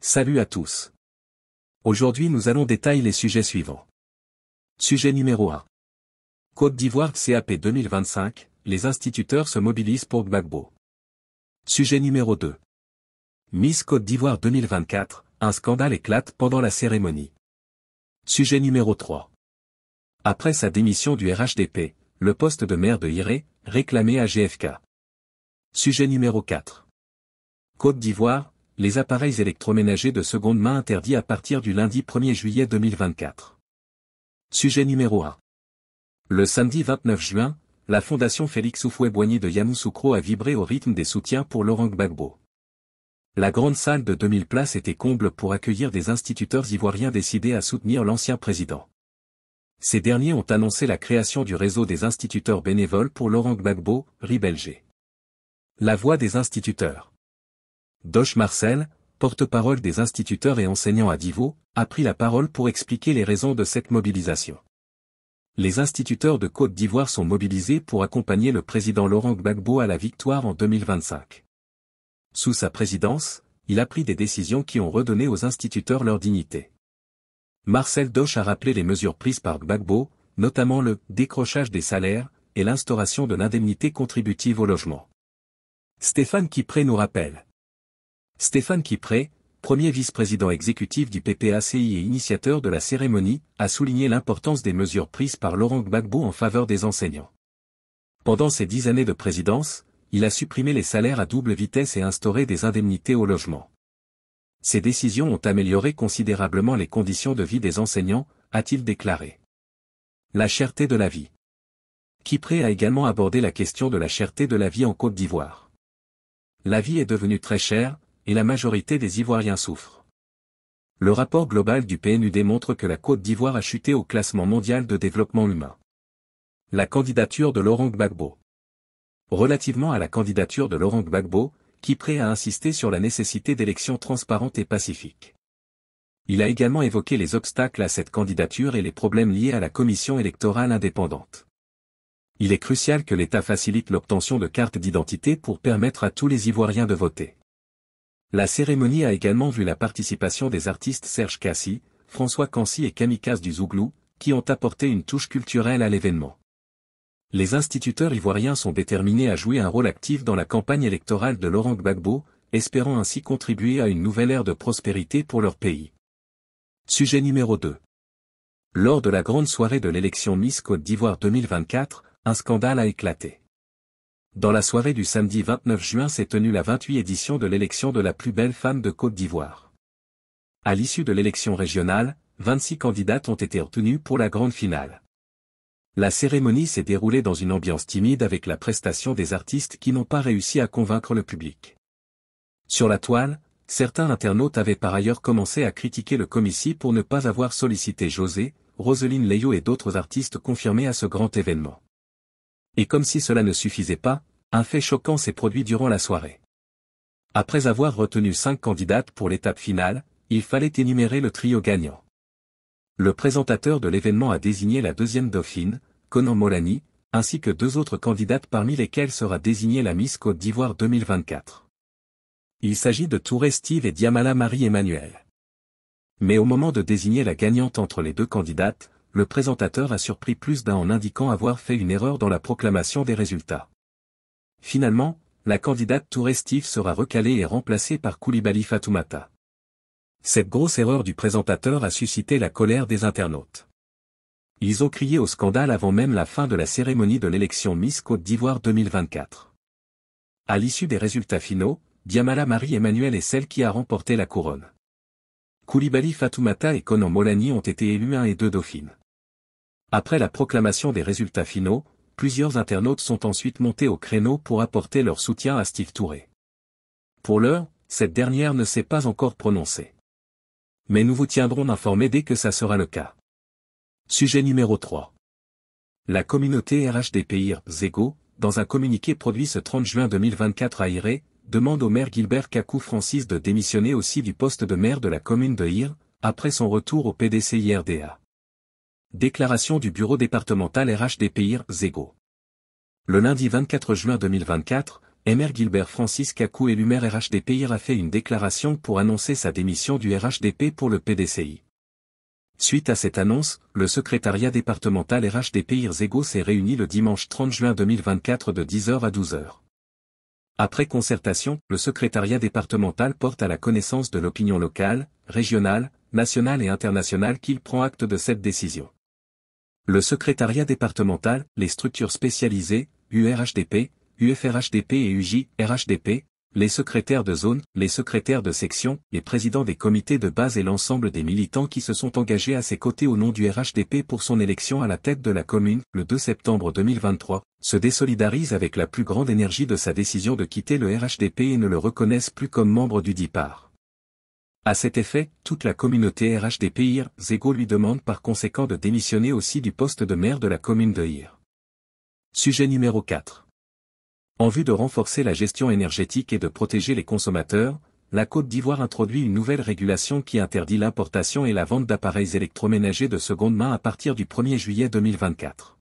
Salut à tous. Aujourd'hui nous allons détailler les sujets suivants. Sujet numéro 1. Côte d'Ivoire CAP 2025, les instituteurs se mobilisent pour Gbagbo. Sujet numéro 2. Miss Côte d'Ivoire 2024, un scandale éclate pendant la cérémonie. Sujet numéro 3. Après sa démission du RHDP, le poste de maire de Iré, réclamé à GFK. Sujet numéro 4. Côte d'Ivoire, les appareils électroménagers de seconde main interdits à partir du lundi 1er juillet 2024. Sujet numéro 1. Le samedi 29 juin, la fondation Félix soufoué boigny de Yamoussoukro a vibré au rythme des soutiens pour Laurent Gbagbo. La grande salle de 2000 places était comble pour accueillir des instituteurs ivoiriens décidés à soutenir l'ancien président. Ces derniers ont annoncé la création du réseau des instituteurs bénévoles pour Laurent Gbagbo, Ribelgé. La voix des instituteurs. Doche Marcel, porte-parole des instituteurs et enseignants à Divo, a pris la parole pour expliquer les raisons de cette mobilisation. Les instituteurs de Côte d'Ivoire sont mobilisés pour accompagner le président Laurent Gbagbo à la victoire en 2025. Sous sa présidence, il a pris des décisions qui ont redonné aux instituteurs leur dignité. Marcel Doche a rappelé les mesures prises par Gbagbo, notamment le décrochage des salaires et l'instauration de l'indemnité contributive au logement. Stéphane Kipré nous rappelle. Stéphane Kipré, premier vice-président exécutif du PPACI et initiateur de la cérémonie, a souligné l'importance des mesures prises par Laurent Gbagbo en faveur des enseignants. Pendant ses dix années de présidence, il a supprimé les salaires à double vitesse et instauré des indemnités au logement. Ces décisions ont amélioré considérablement les conditions de vie des enseignants, a-t-il déclaré. La cherté de la vie. Kipré a également abordé la question de la cherté de la vie en Côte d'Ivoire. La vie est devenue très chère, et la majorité des Ivoiriens souffrent. Le rapport global du PNU démontre que la Côte d'Ivoire a chuté au classement mondial de développement humain. La candidature de Laurent Gbagbo Relativement à la candidature de Laurent Gbagbo, prêt a insisté sur la nécessité d'élections transparentes et pacifiques. Il a également évoqué les obstacles à cette candidature et les problèmes liés à la commission électorale indépendante. Il est crucial que l'État facilite l'obtention de cartes d'identité pour permettre à tous les Ivoiriens de voter. La cérémonie a également vu la participation des artistes Serge Cassi, François Cancy et Kamikaze du Zouglou, qui ont apporté une touche culturelle à l'événement. Les instituteurs ivoiriens sont déterminés à jouer un rôle actif dans la campagne électorale de Laurent Gbagbo, espérant ainsi contribuer à une nouvelle ère de prospérité pour leur pays. Sujet numéro 2. Lors de la grande soirée de l'élection Miss Côte d'Ivoire 2024, un scandale a éclaté. Dans la soirée du samedi 29 juin s'est tenue la 28 édition de l'élection de la plus belle femme de Côte d'Ivoire. À l'issue de l'élection régionale, 26 candidates ont été retenues pour la grande finale. La cérémonie s'est déroulée dans une ambiance timide avec la prestation des artistes qui n'ont pas réussi à convaincre le public. Sur la toile, certains internautes avaient par ailleurs commencé à critiquer le comicie pour ne pas avoir sollicité José, Roseline Léo et d'autres artistes confirmés à ce grand événement. Et comme si cela ne suffisait pas, un fait choquant s'est produit durant la soirée. Après avoir retenu cinq candidates pour l'étape finale, il fallait énumérer le trio gagnant. Le présentateur de l'événement a désigné la deuxième dauphine, Conan Molani, ainsi que deux autres candidates parmi lesquelles sera désignée la Miss Côte d'Ivoire 2024. Il s'agit de Touré Steve et Diamala Marie-Emmanuel. Mais au moment de désigner la gagnante entre les deux candidates, le présentateur a surpris plus d'un en indiquant avoir fait une erreur dans la proclamation des résultats. Finalement, la candidate tour sera recalée et remplacée par Koulibaly Fatoumata. Cette grosse erreur du présentateur a suscité la colère des internautes. Ils ont crié au scandale avant même la fin de la cérémonie de l'élection Miss Côte d'Ivoire 2024. À l'issue des résultats finaux, Diamala Marie-Emmanuel est celle qui a remporté la couronne. Koulibaly Fatoumata et Conan Molani ont été élus 1 et 2 dauphines. Après la proclamation des résultats finaux, plusieurs internautes sont ensuite montés au créneau pour apporter leur soutien à Steve Touré. Pour l'heure, cette dernière ne s'est pas encore prononcée. Mais nous vous tiendrons informés dès que ça sera le cas. Sujet numéro 3. La communauté RHDPIR Zego, dans un communiqué produit ce 30 juin 2024 à Iré, demande au maire Gilbert Kakou Francis de démissionner aussi du poste de maire de la commune de Ire, après son retour au PDC IRDA. Déclaration du Bureau départemental RHDP des Le lundi 24 juin 2024, MR Gilbert Francis Kakou élu maire RHDP a fait une déclaration pour annoncer sa démission du RHDP pour le PDCI. Suite à cette annonce, le secrétariat départemental RHDP égaux s'est réuni le dimanche 30 juin 2024 de 10h à 12h. Après concertation, le secrétariat départemental porte à la connaissance de l'opinion locale, régionale, nationale et internationale qu'il prend acte de cette décision. Le secrétariat départemental, les structures spécialisées, URHDP, UFRHDP et UJRHDP, les secrétaires de zone, les secrétaires de section, les présidents des comités de base et l'ensemble des militants qui se sont engagés à ses côtés au nom du RHDP pour son élection à la tête de la commune, le 2 septembre 2023, se désolidarisent avec la plus grande énergie de sa décision de quitter le RHDP et ne le reconnaissent plus comme membre du DIPAR. À cet effet, toute la communauté RH des lui demande par conséquent de démissionner aussi du poste de maire de la commune de Hir. Sujet numéro 4. En vue de renforcer la gestion énergétique et de protéger les consommateurs, la Côte d'Ivoire introduit une nouvelle régulation qui interdit l'importation et la vente d'appareils électroménagers de seconde main à partir du 1er juillet 2024.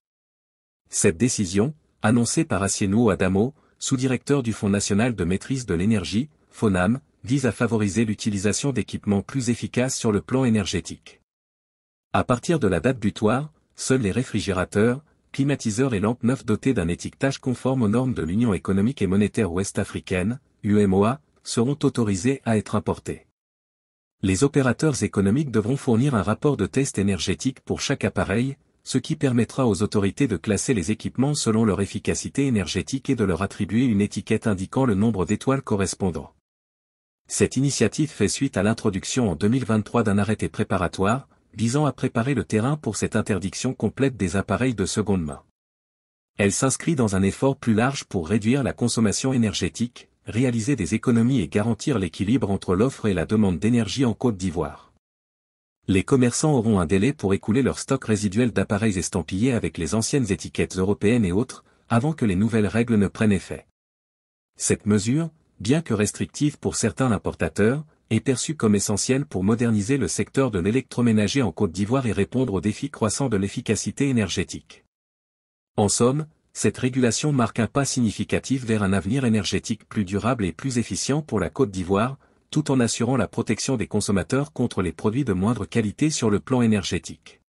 Cette décision, annoncée par Assieno Adamo, sous-directeur du Fonds national de maîtrise de l'énergie, FONAM, vise à favoriser l'utilisation d'équipements plus efficaces sur le plan énergétique. À partir de la date butoir, seuls les réfrigérateurs, climatiseurs et lampes neufs dotés d'un étiquetage conforme aux normes de l'Union économique et monétaire ouest-africaine, UMOA, seront autorisés à être importés. Les opérateurs économiques devront fournir un rapport de test énergétique pour chaque appareil, ce qui permettra aux autorités de classer les équipements selon leur efficacité énergétique et de leur attribuer une étiquette indiquant le nombre d'étoiles correspondant. Cette initiative fait suite à l'introduction en 2023 d'un arrêté préparatoire, visant à préparer le terrain pour cette interdiction complète des appareils de seconde main. Elle s'inscrit dans un effort plus large pour réduire la consommation énergétique, réaliser des économies et garantir l'équilibre entre l'offre et la demande d'énergie en Côte d'Ivoire. Les commerçants auront un délai pour écouler leur stock résiduel d'appareils estampillés avec les anciennes étiquettes européennes et autres, avant que les nouvelles règles ne prennent effet. Cette mesure, bien que restrictif pour certains importateurs, est perçu comme essentiel pour moderniser le secteur de l'électroménager en Côte d'Ivoire et répondre aux défis croissants de l'efficacité énergétique. En somme, cette régulation marque un pas significatif vers un avenir énergétique plus durable et plus efficient pour la Côte d'Ivoire, tout en assurant la protection des consommateurs contre les produits de moindre qualité sur le plan énergétique.